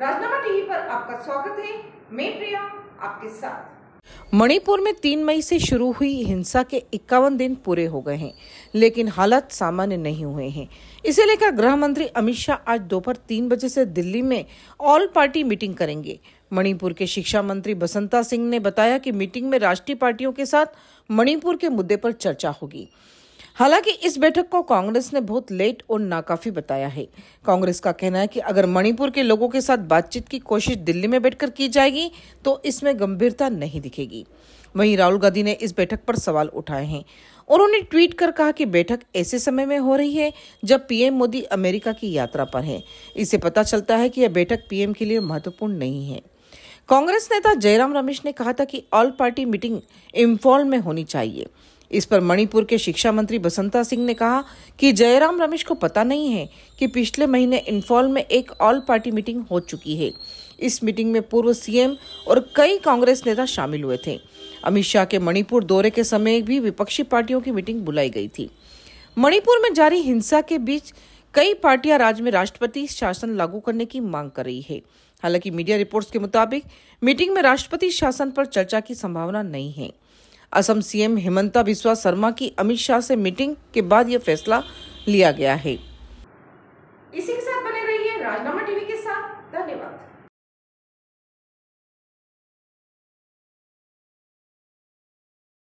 राजनामा TV पर आपका स्वागत है मैं प्रिया आपके साथ मणिपुर में तीन मई से शुरू हुई हिंसा के इक्यावन दिन पूरे हो गए हैं लेकिन हालत सामान्य नहीं हुए हैं इसे लेकर गृह मंत्री अमित शाह आज दोपहर तीन बजे से दिल्ली में ऑल पार्टी मीटिंग करेंगे मणिपुर के शिक्षा मंत्री बसंता सिंह ने बताया कि मीटिंग में राष्ट्रीय पार्टियों के साथ मणिपुर के मुद्दे पर चर्चा होगी हालांकि इस बैठक को कांग्रेस ने बहुत लेट और नाकाफी बताया है कांग्रेस का कहना है कि अगर मणिपुर के लोगों के साथ बातचीत की कोशिश दिल्ली में बैठकर की जाएगी तो इसमें गंभीरता नहीं दिखेगी वहीं राहुल गांधी ने इस बैठक पर सवाल उठाए हैं उन्होंने ट्वीट कर कहा कि बैठक ऐसे समय में हो रही है जब पीएम मोदी अमेरिका की यात्रा पर है इससे पता चलता है कि यह बैठक पीएम के लिए महत्वपूर्ण नहीं है कांग्रेस नेता जयराम रमेश ने कहा था कि ऑल पार्टी मीटिंग इम्फॉल में होनी चाहिए इस पर मणिपुर के शिक्षा मंत्री बसंता सिंह ने कहा कि जयराम रमेश को पता नहीं है कि पिछले महीने इन्फॉल में एक ऑल पार्टी मीटिंग हो चुकी है इस मीटिंग में पूर्व सीएम और कई कांग्रेस नेता शामिल हुए थे अमित शाह के मणिपुर दौरे के समय भी विपक्षी पार्टियों की मीटिंग बुलाई गई थी मणिपुर में जारी हिंसा के बीच कई पार्टियां राज्य में राष्ट्रपति शासन लागू करने की मांग कर रही है हालांकि मीडिया रिपोर्ट्स के मुताबिक मीटिंग में राष्ट्रपति शासन पर चर्चा की संभावना नहीं है असम सीएम हेमंता बिस्वा शर्मा की अमित शाह से मीटिंग के बाद यह फैसला लिया गया है